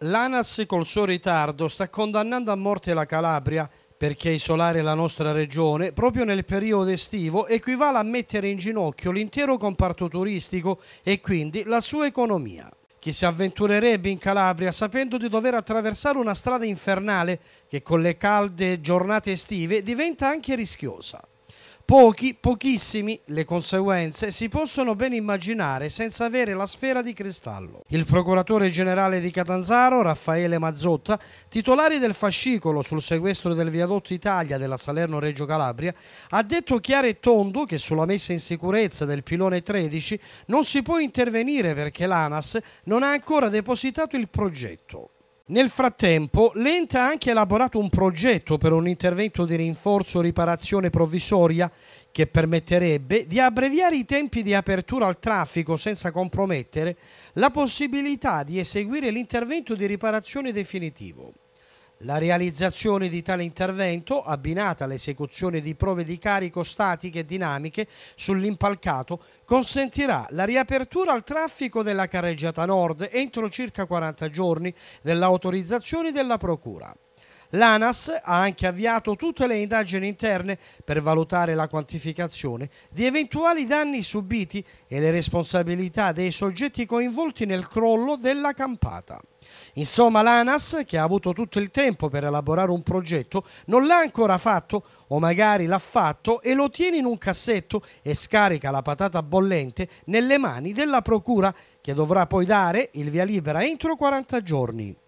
L'ANAS col suo ritardo sta condannando a morte la Calabria perché isolare la nostra regione proprio nel periodo estivo equivale a mettere in ginocchio l'intero comparto turistico e quindi la sua economia. Chi si avventurerebbe in Calabria sapendo di dover attraversare una strada infernale che con le calde giornate estive diventa anche rischiosa pochi, pochissimi le conseguenze si possono ben immaginare senza avere la sfera di cristallo. Il procuratore generale di Catanzaro, Raffaele Mazzotta, titolare del fascicolo sul sequestro del viadotto Italia della Salerno-Reggio Calabria, ha detto chiaro e tondo che sulla messa in sicurezza del pilone 13 non si può intervenire perché l'ANAS non ha ancora depositato il progetto. Nel frattempo, l'ente ha anche elaborato un progetto per un intervento di rinforzo riparazione provvisoria che permetterebbe di abbreviare i tempi di apertura al traffico senza compromettere la possibilità di eseguire l'intervento di riparazione definitivo. La realizzazione di tale intervento, abbinata all'esecuzione di prove di carico statiche e dinamiche sull'impalcato, consentirà la riapertura al traffico della carreggiata nord entro circa 40 giorni dell'autorizzazione della Procura. L'ANAS ha anche avviato tutte le indagini interne per valutare la quantificazione di eventuali danni subiti e le responsabilità dei soggetti coinvolti nel crollo della campata. Insomma, l'ANAS, che ha avuto tutto il tempo per elaborare un progetto, non l'ha ancora fatto o magari l'ha fatto e lo tiene in un cassetto e scarica la patata bollente nelle mani della Procura, che dovrà poi dare il via libera entro 40 giorni.